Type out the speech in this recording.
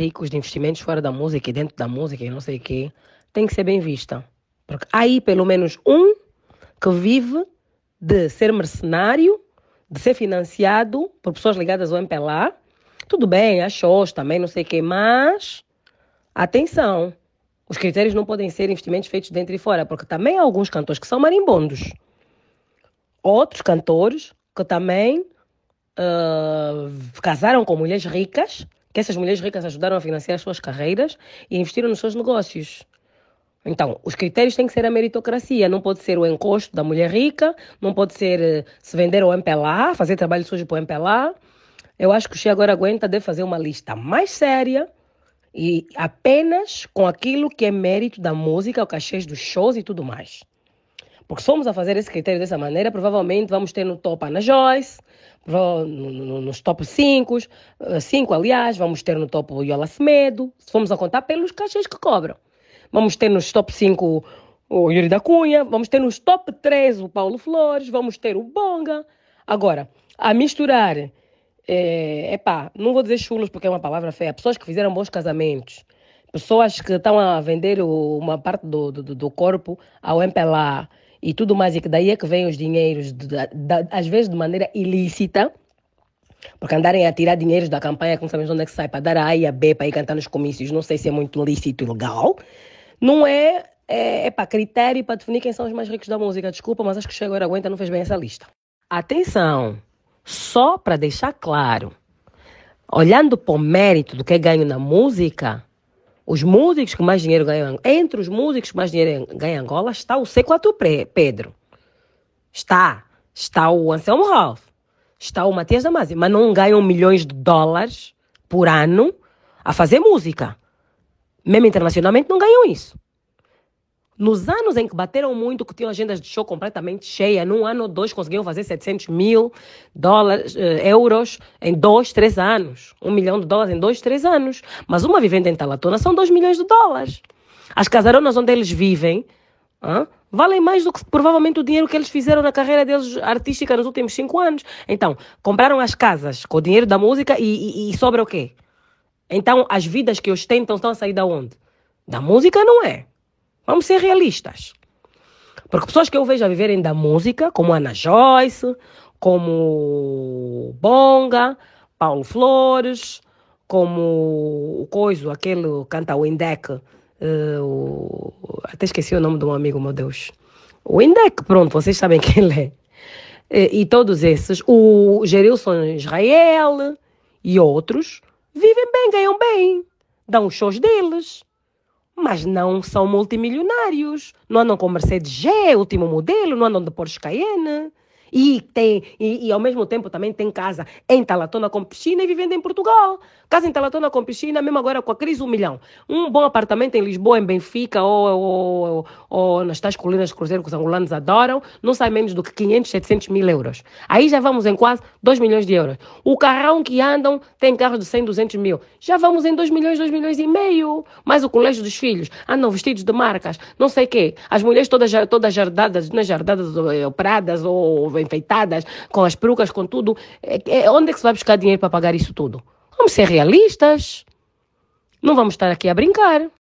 ricos de investimentos fora da música e dentro da música e não sei o quê, tem que ser bem vista. Porque há aí pelo menos um que vive de ser mercenário, de ser financiado por pessoas ligadas ao MPLA. Tudo bem, há shows também, não sei o quê, mas atenção, os critérios não podem ser investimentos feitos dentro e fora, porque também há alguns cantores que são marimbondos. Outros cantores que também uh, casaram com mulheres ricas que essas mulheres ricas ajudaram a financiar as suas carreiras e investiram nos seus negócios. Então, os critérios têm que ser a meritocracia, não pode ser o encosto da mulher rica, não pode ser eh, se vender ao MPLA, fazer trabalho sujo para o MPLA. Eu acho que o Che agora aguenta de fazer uma lista mais séria e apenas com aquilo que é mérito da música, o cachês dos shows e tudo mais. Porque se formos a fazer esse critério dessa maneira, provavelmente vamos ter no top Ana Joyce, nos top 5, 5 eh, aliás, vamos ter no top Yola Semedo, se formos a contar pelos cachês que cobram. Vamos ter nos top 5 o Yuri da Cunha, vamos ter nos top 3 o Paulo Flores, vamos ter o Bonga. Agora, a misturar, é, epá, não vou dizer chulos porque é uma palavra feia, pessoas que fizeram bons casamentos, pessoas que estão a vender uma parte do, do, do corpo ao MPLA, e tudo mais, e que daí é que vem os dinheiros, de, de, às vezes de maneira ilícita, porque andarem a tirar dinheiros da campanha, como não sabemos onde é que sai, para dar a A e a B, para ir cantar nos comícios, não sei se é muito lícito e legal, não é, é, é para critério para definir quem são os mais ricos da música. Desculpa, mas acho que chegou agora, aguenta, não fez bem essa lista. Atenção, só para deixar claro, olhando para o mérito do que é ganho na música, os músicos que mais dinheiro ganham, entre os músicos que mais dinheiro ganham em Angola, está o C4 Pedro. Está. Está o Anselmo Ralph. Está o Matias Damasio. Mas não ganham milhões de dólares por ano a fazer música. Mesmo internacionalmente não ganham isso. Nos anos em que bateram muito, que tinham agendas de show completamente cheia, num ano ou dois conseguiam fazer 700 mil dólares, eh, euros em dois, três anos. Um milhão de dólares em dois, três anos. Mas uma vivenda em Talatona são dois milhões de dólares. As casaronas onde eles vivem ah, valem mais do que provavelmente o dinheiro que eles fizeram na carreira deles artística nos últimos cinco anos. Então, compraram as casas com o dinheiro da música e, e, e sobra o quê? Então, as vidas que ostentam estão a sair da onde? Da música não é. Vamos ser realistas. Porque pessoas que eu vejo a viverem da música, como Ana Joyce, como Bonga, Paulo Flores, como o Coiso, aquele canta o Indec, uh, eh, até esqueci o nome de um amigo, meu Deus. O Indec, pronto, vocês sabem quem ele é. E, eh, e todos esses, o Gerilson Israel e outros, vivem bem, ganham bem, dão os shows deles mas não são multimilionários. Não andam com Mercedes G, último modelo, não andam de Porsche Cayenne. E, tem, e, e, ao mesmo tempo também tem casa em Talatona com piscina e vivendo em Portugal. Casa em Talatona com piscina, mesmo agora com a crise, um milhão. Um bom apartamento em Lisboa, em Benfica ou, ou, ou, ou nas tais colinas cruzeiro que os angolanos adoram, não sai menos do que 500, 700 mil euros. Aí já vamos em quase 2 milhões de euros. O carrão que andam tem carros de 100, 200 mil. Já vamos em 2 milhões, 2 milhões e meio. Mais o colégio dos filhos. Andam vestidos de marcas, não sei o quê. As mulheres todas, todas jardadas, não é jardadas, pradas ou enfeitadas, com as perucas, com tudo. É, é, onde é que se vai buscar dinheiro para pagar isso tudo? Vamos ser realistas. Não vamos estar aqui a brincar.